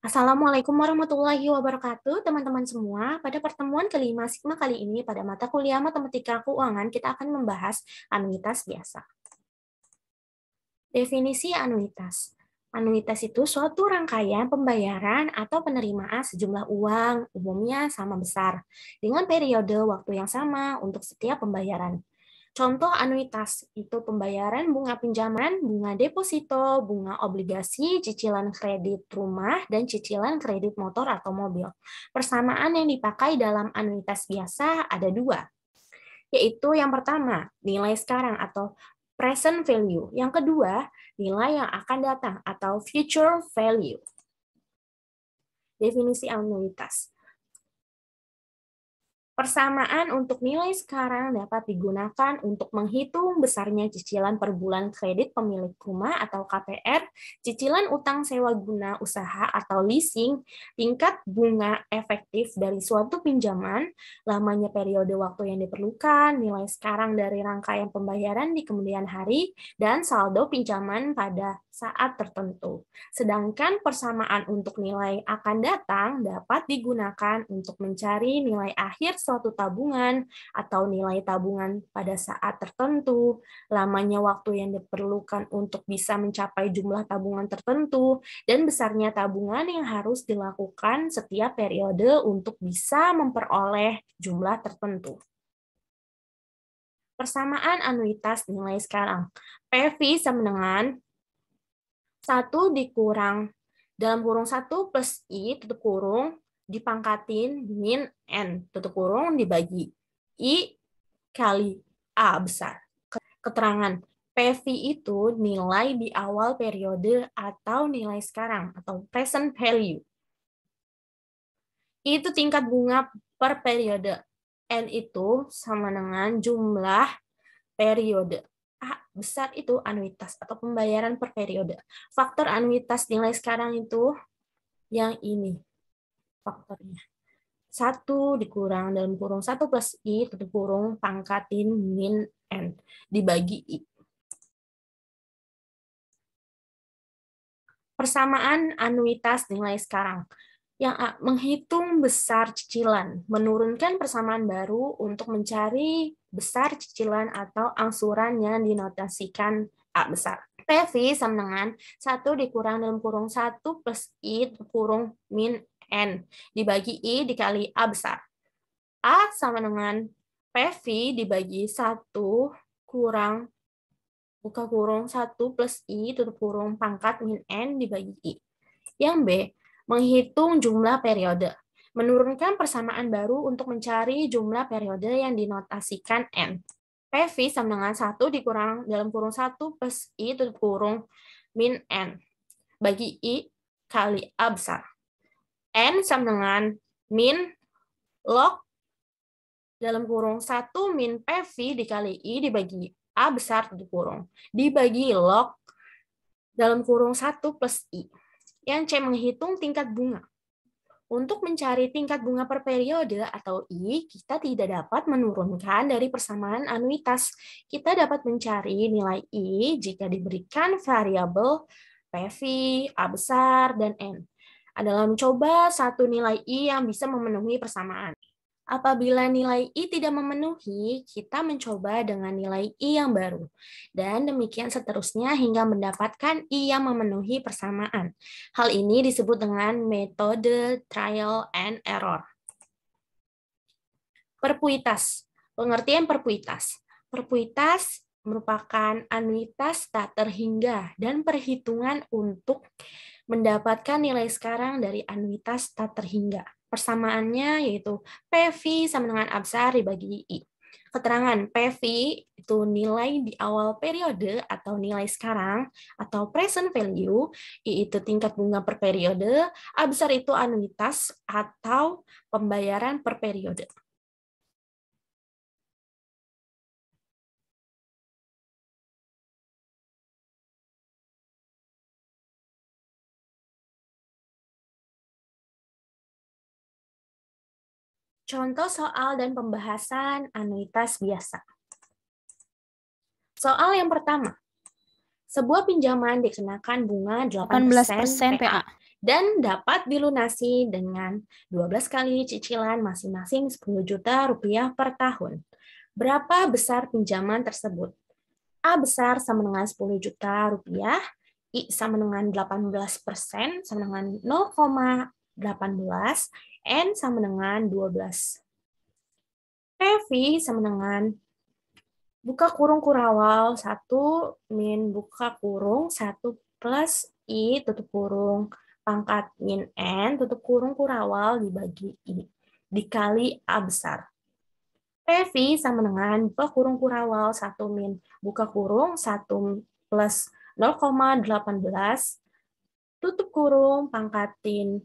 Assalamualaikum warahmatullahi wabarakatuh, teman-teman semua. Pada pertemuan kelima Sigma kali ini, pada mata kuliah Matematika Keuangan, kita akan membahas anuitas biasa. Definisi anuitas. Anuitas itu suatu rangkaian pembayaran atau penerimaan sejumlah uang, umumnya sama besar, dengan periode waktu yang sama untuk setiap pembayaran. Contoh anuitas itu pembayaran bunga pinjaman, bunga deposito, bunga obligasi, cicilan kredit rumah, dan cicilan kredit motor atau mobil. Persamaan yang dipakai dalam anuitas biasa ada dua, yaitu yang pertama nilai sekarang atau present value, yang kedua nilai yang akan datang atau future value. Definisi anuitas. Persamaan untuk nilai sekarang dapat digunakan untuk menghitung besarnya cicilan per bulan kredit pemilik rumah atau KPR, cicilan utang sewa guna usaha atau leasing, tingkat bunga efektif dari suatu pinjaman, lamanya periode waktu yang diperlukan, nilai sekarang dari rangkaian pembayaran di kemudian hari, dan saldo pinjaman pada saat tertentu. Sedangkan persamaan untuk nilai akan datang dapat digunakan untuk mencari nilai akhir suatu tabungan atau nilai tabungan pada saat tertentu, lamanya waktu yang diperlukan untuk bisa mencapai jumlah tabungan tertentu, dan besarnya tabungan yang harus dilakukan setiap periode untuk bisa memperoleh jumlah tertentu persamaan anuitas nilai sekarang. PV sama dengan 1 dikurang dalam kurung 1 plus I tutup kurung dipangkatin min n tutup kurung dibagi i kali a besar. Keterangan PV itu nilai di awal periode atau nilai sekarang atau present value. Itu tingkat bunga per periode. N itu sama dengan jumlah periode. A besar itu anuitas atau pembayaran per periode. Faktor anuitas nilai sekarang itu yang ini, faktornya. 1 dikurang dalam kurung 1 plus I tutup kurung pangkatin min N dibagi I. Persamaan anuitas nilai sekarang. Yang A, menghitung besar cicilan, menurunkan persamaan baru untuk mencari besar cicilan atau angsuran yang dinotasikan A besar. PV ya, sama dengan 1 dikurang dalam kurung 1 plus I kurung min N dibagi I dikali A besar. A sama dengan PV dibagi 1 kurang buka kurung 1 plus I tutup kurung pangkat min N dibagi I. Yang B, menghitung jumlah periode. Menurunkan persamaan baru untuk mencari jumlah periode yang dinotasikan N. PV sama dengan 1 dikurang dalam kurung 1 plus I tutup kurung min N. Bagi I kali A besar n sama dengan min log dalam kurung 1 min PV dikali I dibagi A besar dikurung. Dibagi log dalam kurung 1 plus I. Yang C menghitung tingkat bunga. Untuk mencari tingkat bunga per periode atau I, kita tidak dapat menurunkan dari persamaan anuitas. Kita dapat mencari nilai I jika diberikan variabel PV, A besar, dan N adalah mencoba satu nilai I yang bisa memenuhi persamaan. Apabila nilai I tidak memenuhi, kita mencoba dengan nilai I yang baru. Dan demikian seterusnya hingga mendapatkan I yang memenuhi persamaan. Hal ini disebut dengan metode trial and error. Perpuitas. Pengertian perpuitas. Perpuitas merupakan anuitas tak terhingga dan perhitungan untuk mendapatkan nilai sekarang dari anuitas tak terhingga. Persamaannya yaitu PV sama dengan absar dibagi I. Keterangan PV itu nilai di awal periode atau nilai sekarang atau present value, I itu tingkat bunga per periode, absar itu anuitas atau pembayaran per periode. Contoh soal dan pembahasan anuitas biasa. Soal yang pertama. Sebuah pinjaman dikenakan bunga 18%, PA dan dapat dilunasi dengan 12 kali cicilan masing-masing 10 juta rupiah per tahun. Berapa besar pinjaman tersebut? A besar sama dengan 10 juta rupiah, I sama dengan 18 persen, sama dengan 18 N sama dengan 12. PV sama dengan buka kurung kurawal 1 min buka kurung 1 plus I tutup kurung pangkat min N tutup kurung kurawal dibagi I dikali A besar. PV sama dengan buka kurung kurawal 1 min buka kurung 1 plus 0,18 tutup kurung pangkatin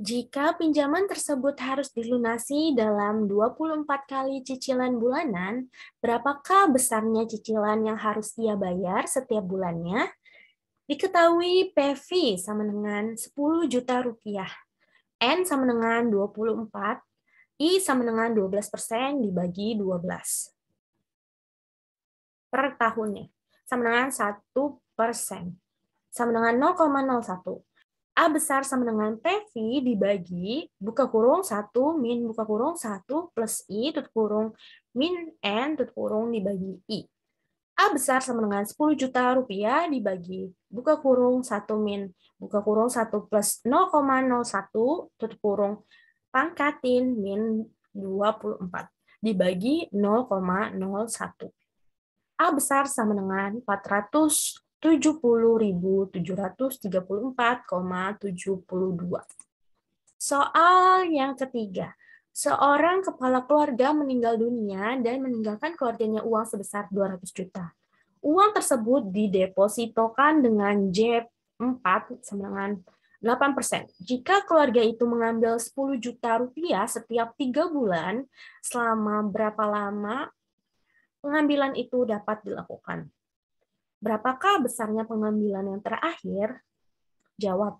Jika pinjaman tersebut harus dilunasi dalam 24 kali cicilan bulanan, berapakah besarnya cicilan yang harus ia bayar setiap bulannya? Diketahui PV sama dengan 10 juta rupiah, N sama dengan 24, I sama dengan 12 persen dibagi 12 per tahunnya, sama dengan 1 persen, sama dengan 0,01 A besar sama dengan PV dibagi buka kurung 1 min buka kurung 1 plus I tutup kurung min N tutup kurung dibagi I. A besar sama dengan 10 juta rupiah dibagi buka kurung 1 min buka kurung 1 plus 0,01 tutup kurung pangkatin min 24 dibagi 0,01. A besar sama dengan 400 70.734,72. Soal yang ketiga, seorang kepala keluarga meninggal dunia dan meninggalkan keluarganya uang sebesar 200 juta. Uang tersebut didepositokan dengan J4 sama 8%. Jika keluarga itu mengambil 10 juta rupiah setiap tiga bulan, selama berapa lama pengambilan itu dapat dilakukan? Berapakah besarnya pengambilan yang terakhir? Jawab,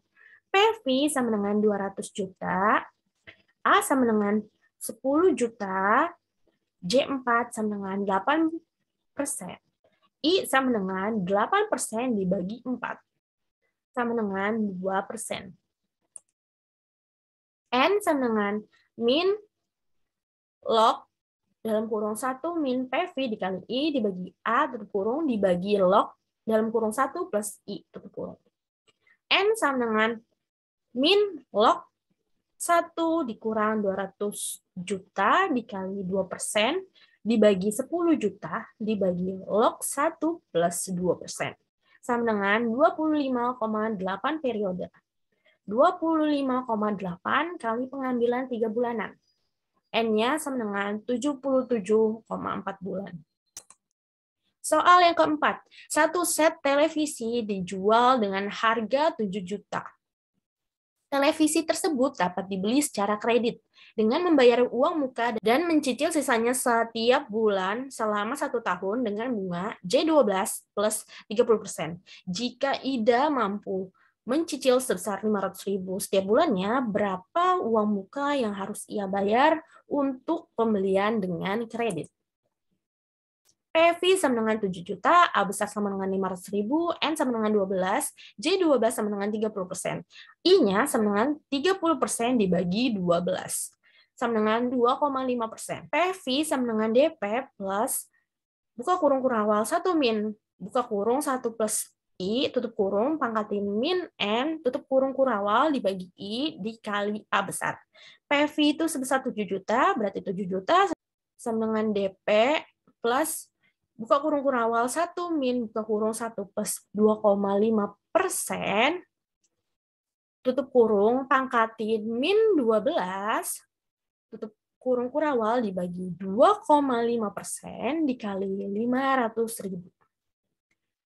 PV sama dengan 200 juta, A sama dengan 10 juta, J4 sama dengan 8 persen, I sama dengan 8 persen dibagi 4, sama dengan 2 persen. N sama dengan min log dalam kurung 1 min PV dikali I dibagi A tutup kurung dibagi log dalam kurung 1 plus I tutup kurung. N sama dengan min log 1 dikurang 200 juta dikali 2 persen dibagi 10 juta dibagi log 1 plus 2 persen. Sama dengan 25,8 periode. 25,8 kali pengambilan 3 bulanan. N-nya sama dengan 77,4 bulan. Soal yang keempat, satu set televisi dijual dengan harga 7 juta. Televisi tersebut dapat dibeli secara kredit dengan membayar uang muka dan mencicil sisanya setiap bulan selama satu tahun dengan bunga J12 plus 30% jika IDA mampu mencicil sebesar 500 ribu setiap bulannya, berapa uang muka yang harus ia bayar untuk pembelian dengan kredit? PV sama dengan 7 juta, A besar sama dengan 500 ribu, N sama dengan 12, J 12 sama dengan 30 persen. I-nya sama dengan 30 persen dibagi 12, sama dengan 2,5 persen. PV sama dengan DP plus buka kurung awal 1 min, buka kurung 1 plus I tutup kurung pangkat min N tutup kurung kurawal dibagi I dikali A besar. PV itu sebesar 7 juta, berarti 7 juta sama dengan DP plus buka kurung kurawal 1 min buka kurung 1 plus 2,5 persen tutup kurung pangkatin min 12 tutup kurung kurawal dibagi 2,5 persen dikali 500 ribu.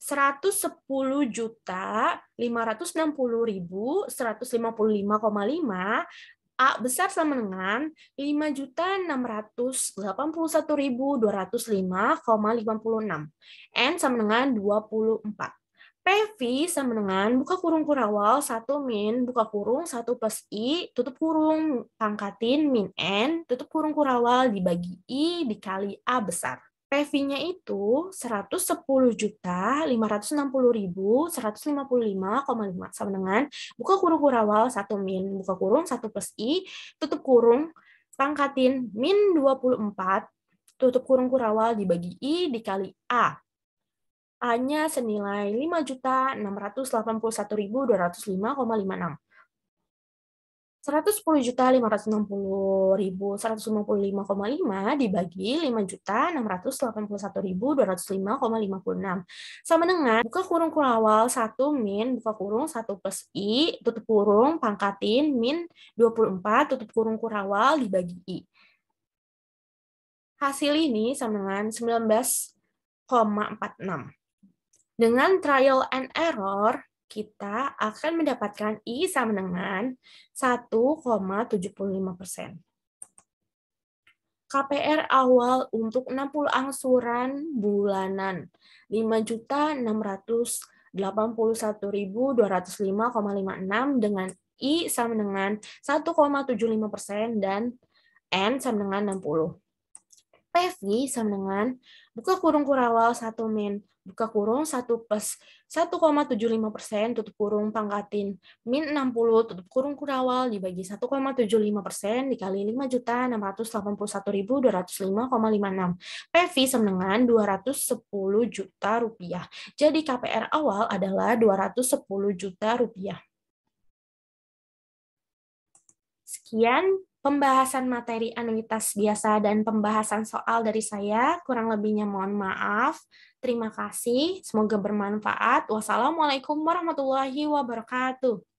110 juta 560 ribu 155,5 A besar sama dengan 5.681.205,56. N sama dengan 24. PV sama dengan buka kurung kurawal 1 min buka kurung 1 plus I tutup kurung pangkatin min N tutup kurung kurawal dibagi I dikali A besar. PV-nya itu 110 juta 110.560.155,5 sama dengan buka kurung kurawal 1 min buka kurung 1 plus i tutup kurung pangkatin min 24 tutup kurung kurawal dibagi i dikali a. A-nya senilai 5.681.205,56. 110 juta 560 dibagi 5 juta 681.205,56 sama dengan buka kurung kurung awal 1 min buka kurung 1 plus i tutup kurung pangkatin min 24 tutup kurung kurung awal dibagi i hasil ini sama dengan 19,46 dengan trial and error kita akan mendapatkan I sama dengan 1,75%. KPR awal untuk 60 angsuran bulanan 5.681.205,56 dengan I sama dengan 1,75% dan N sama dengan 60. PV sama dengan buka kurung kurawal 1 min buka kurung 1 plus 1,75 persen tutup kurung pangkatin min 60 tutup kurung kurawal dibagi 1,75 persen dikali 5 juta 681.205,56 PV semenengan 210 juta rupiah jadi KPR awal adalah 210 juta rupiah sekian pembahasan materi anuitas biasa dan pembahasan soal dari saya. Kurang lebihnya mohon maaf. Terima kasih. Semoga bermanfaat. Wassalamualaikum warahmatullahi wabarakatuh.